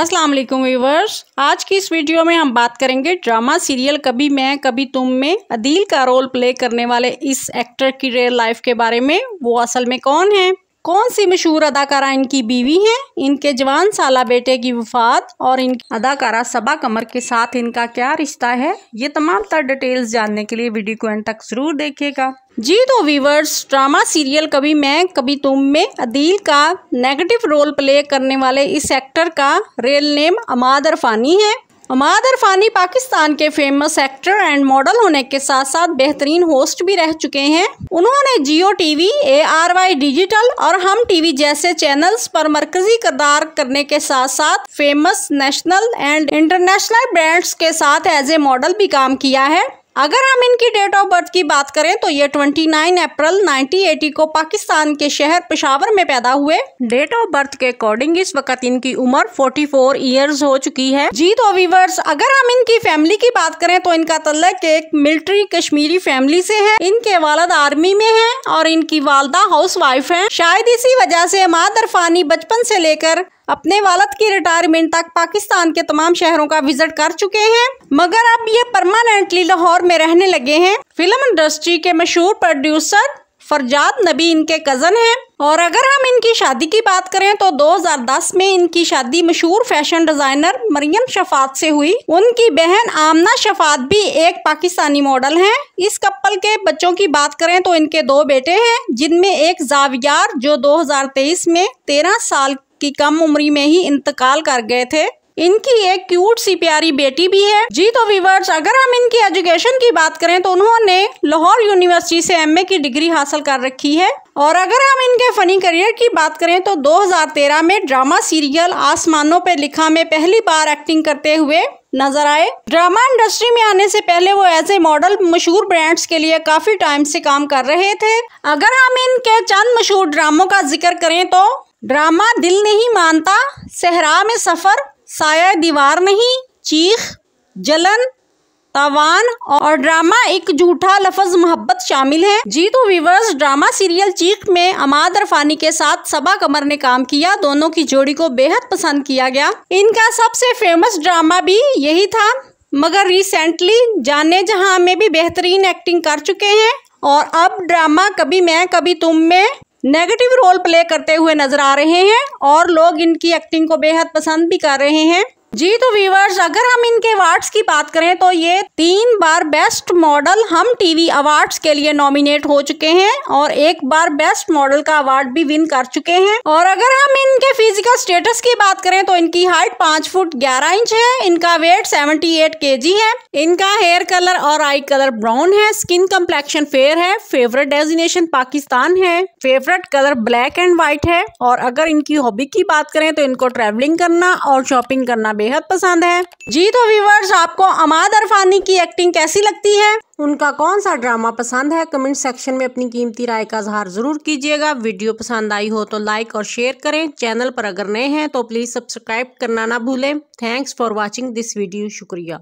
अस्सलाम वालेकुम व्यूवर्स आज की इस वीडियो में हम बात करेंगे ड्रामा सीरियल कभी मैं कभी तुम में अदील का रोल प्ले करने वाले इस एक्टर की रियल लाइफ के बारे में वो असल में कौन है कौन सी मशहूर अदाकारा इनकी बीवी हैं इनके जवान साला बेटे की वफात और इन अदाकारा सबा कमर के साथ इनका क्या रिश्ता है ये तमाम तर डिटेल्स जानने के लिए वीडियो को एंड तक ज़रूर देखिएगा जी तो वीवर्स ड्रामा सीरियल कभी मैं कभी तुम में अदील का नेगेटिव रोल प्ले करने वाले इस एक्टर का रियल नेम अमाद अरफानी है अमाद अरफानी पाकिस्तान के फेमस एक्टर एंड मॉडल होने के साथ साथ बेहतरीन होस्ट भी रह चुके हैं उन्होंने Geo TV A R Y digital और हम टीवी जैसे चैनल्स पर मरकजी करदार करने के साथ साथ famous national and international brands के साथ एज ए मॉडल भी काम किया है अगर हम इनकी डेट ऑफ बर्थ की बात करें तो ये 29 अप्रैल 1980 को पाकिस्तान के शहर पेशावर में पैदा हुए डेट ऑफ बर्थ के अकॉर्डिंग इस वक्त इनकी उम्र 44 इयर्स हो चुकी है जी तो वीवर्स अगर हम इनकी फैमिली की बात करें तो इनका तल्लक एक मिलिट्री कश्मीरी फैमिली से है इनके वालद आर्मी में है और इनकी वालदा हाउस वाइफ है शायद इसी वजह से माँ दरफानी बचपन से लेकर अपने वालद की रिटायरमेंट तक पाकिस्तान के तमाम शहरों का विजिट कर चुके हैं मगर अब ये परमानेंटली लाहौर में रहने लगे हैं फिल्म इंडस्ट्री के मशहूर प्रोड्यूसर फरजाद नबी इनके कज़न हैं और अगर हम इनकी शादी की बात करें तो 2010 में इनकी शादी मशहूर फैशन डिज़ाइनर मरियम शफात से हुई उनकी बहन आमना शफात भी एक पाकिस्तानी मॉडल हैं इस कपल के बच्चों की बात करें तो इनके दो बेटे हैं जिनमें एक जावियार जो 2023 में 13 साल की कम उम्री में ही इंतकाल कर गए थे इनकी एक क्यूट सी प्यारी बेटी भी है जी तो व्यूवर्स अगर हम इनकी एजुकेशन की बात करें तो उन्होंने लाहौर यूनिवर्सिटी से एमए की डिग्री हासिल कर रखी है और अगर हम इनके फनी करियर की बात करें तो 2013 में ड्रामा सीरियल आसमानों पर लिखा में पहली बार एक्टिंग करते हुए नजर आए ड्रामा इंडस्ट्री में आने से पहले वो एज ए मॉडल मशहूर ब्रांड्स के लिए काफी टाइम से काम कर रहे थे अगर हम इनके चंद मशहूर ड्रामों का जिक्र करें तो ड्रामा दिल नहीं मानता सहरा में सफ़र साया दीवार नहीं चीख जलन तावान और ड्रामा एक जूठा लफज मोहब्बत शामिल है जी तो व्यूवर्स ड्रामा सीरियल चीख में अमाद रफानी के साथ सबा कमर ने काम किया दोनों की जोड़ी को बेहद पसंद किया गया इनका सबसे फेमस ड्रामा भी यही था मगर रिसेंटली जाने जहां में भी बेहतरीन एक्टिंग कर चुके हैं और अब ड्रामा कभी मैं कभी तुम में नेगेटिव रोल प्ले करते हुए नजर आ रहे हैं और लोग इनकी एक्टिंग को बेहद पसंद भी कर रहे हैं जी तो व्यूवर्स अगर हम इनके अवार्ड्स की बात करें तो ये तीन बार best model Hum TV awards के लिए नॉमिनेट हो चुके हैं और एक बार बेस्ट मॉडल का अवार्ड भी विन कर चुके हैं और अगर हम इनके फिजिकल स्टेटस की बात करें तो इनकी हाइट पांच फुट ग्यारह इंच है इनका वेट सेवेंटी एट के जी है इनका हेयर कलर और आई कलर ब्राउन है स्किन कम्प्लेक्शन फेयर है फेवरेट डेजिनेशन पाकिस्तान है favourite colour black and white है और अगर इनकी हॉबी की बात करें तो इनको ट्रेवलिंग करना और शॉपिंग करना बेहद पसंद है जी तो व्यूवर्स आपको अमाद अरफानी की एक्टिंग कैसी लगती है उनका कौन सा ड्रामा पसंद है कमेंट सेक्शन में अपनी कीमती राय का इजहार ज़रूर कीजिएगा वीडियो पसंद आई हो तो लाइक और शेयर करें चैनल पर अगर नए हैं तो प्लीज़ सब्सक्राइब करना ना भूलें thanks for watching this video शुक्रिया